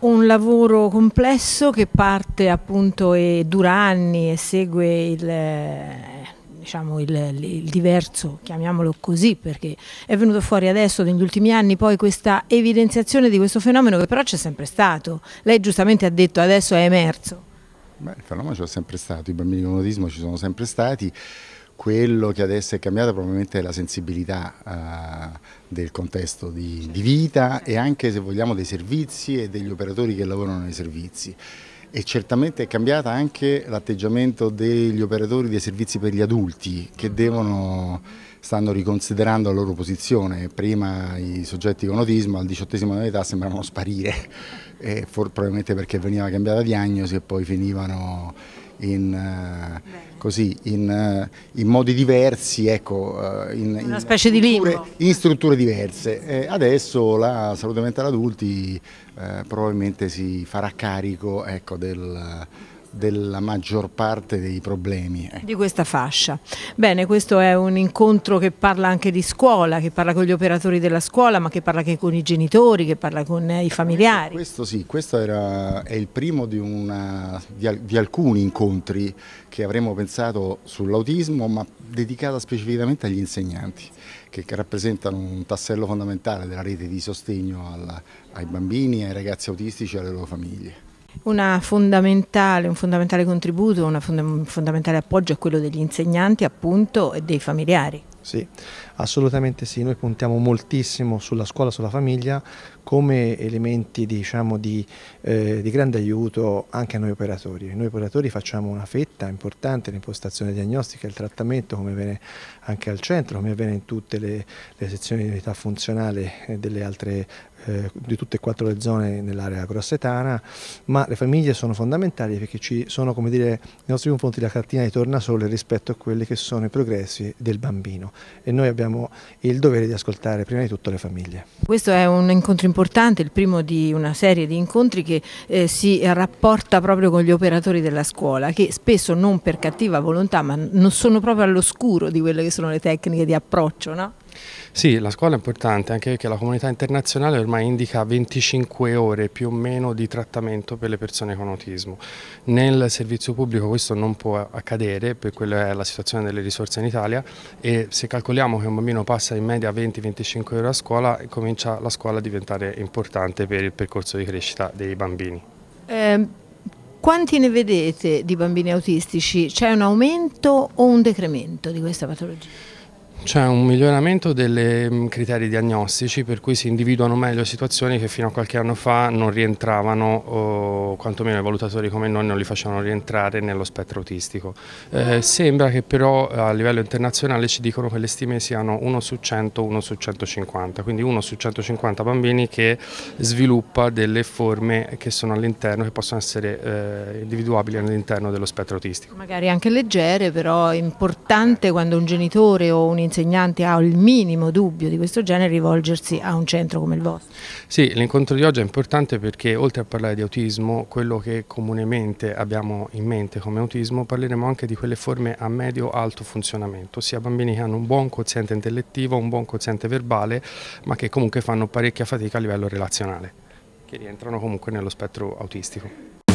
un lavoro complesso che parte appunto e dura anni e segue il eh, diciamo, il, il, diverso, chiamiamolo così, perché è venuto fuori adesso negli ultimi anni poi questa evidenziazione di questo fenomeno che però c'è sempre stato. Lei giustamente ha detto adesso è emerso. Beh, il fenomeno c'è sempre stato, i bambini con autismo ci sono sempre stati quello che adesso è cambiato probabilmente è la sensibilità uh, del contesto di, di, vita e anche se vogliamo dei servizi e degli operatori che lavorano nei servizi e certamente è cambiata anche l'atteggiamento degli operatori dei servizi per gli adulti che devono, stanno riconsiderando la loro posizione, prima i soggetti con autismo al diciottesimo anno di età sembravano sparire, probabilmente perché veniva cambiata diagnosi e poi finivano in, eh, così, in, eh, in modi diversi, ecco, eh, in, strutture, di in, strutture, diverse. E adesso la salute mentale adulti eh, probabilmente si farà carico ecco, del della maggior parte dei problemi. Ecco. Di questa fascia. Bene, questo è un incontro che parla anche di scuola, che parla con gli operatori della scuola, ma che parla anche con i genitori, che parla con eh, i familiari. Questo, questo sì, questo era, è il primo di, una, di, di alcuni incontri che avremmo pensato sull'autismo, ma dedicata specificamente agli insegnanti che rappresentano un tassello fondamentale della rete di sostegno alla, ai bambini, ai ragazzi autistici e alle loro famiglie. Fondamentale, un fondamentale contributo, un fondamentale appoggio è quello degli insegnanti appunto e dei familiari. Sì, assolutamente sì, noi puntiamo moltissimo sulla scuola, sulla famiglia come elementi diciamo, di, eh, di, grande aiuto anche a noi operatori. Noi operatori facciamo una fetta importante, l'impostazione diagnostica, il trattamento come avviene anche al centro, come avviene in tutte le, le sezioni di unità funzionale eh, delle altre eh, di tutte e quattro le zone nell'area grossetana, ma le famiglie sono fondamentali perché ci sono come dire, nei nostri confronti la cartina di tornasole rispetto a quelli che sono i progressi del bambino e noi abbiamo il dovere di ascoltare prima di tutto le famiglie. Questo è un incontro importante, il primo di una serie di incontri che eh, si rapporta proprio con gli operatori della scuola che spesso non per cattiva volontà ma non sono proprio all'oscuro di quelle che sono le tecniche di approccio. No? Sì, la scuola è importante anche perché la comunità internazionale ormai indica 25 ore più o meno di trattamento per le persone con autismo. Nel servizio pubblico questo non può accadere per quella è la situazione delle risorse in Italia e se calcoliamo che un bambino passa in media 20-25 ore a scuola comincia la scuola a diventare importante per il percorso di crescita dei bambini. Eh, quanti ne vedete di bambini autistici? C'è un aumento o un decremento di questa patologia? C'è un miglioramento dei mm, criteri diagnostici per cui si individuano meglio situazioni che fino a qualche anno fa non rientravano o quantomeno i valutatori come noi non li facevano rientrare nello spettro autistico. Eh, sembra che però eh, a livello internazionale ci dicono che le stime siano 1 su 100, 1 su 150, quindi 1 su 150 bambini che sviluppa delle forme che sono all'interno, che possono essere eh, individuabili all'interno dello spettro autistico. Magari anche leggere però è importante quando un genitore o un insegnante ha il minimo dubbio di questo genere rivolgersi a un centro come il vostro. Sì, l'incontro di oggi è importante perché oltre a parlare di autismo, quello che comunemente abbiamo in mente come autismo, parleremo anche di quelle forme a medio-alto funzionamento, ossia bambini che hanno un buon quoziente intellettivo, un buon quoziente verbale, ma che comunque fanno parecchia fatica a livello relazionale, che rientrano comunque nello spettro autistico.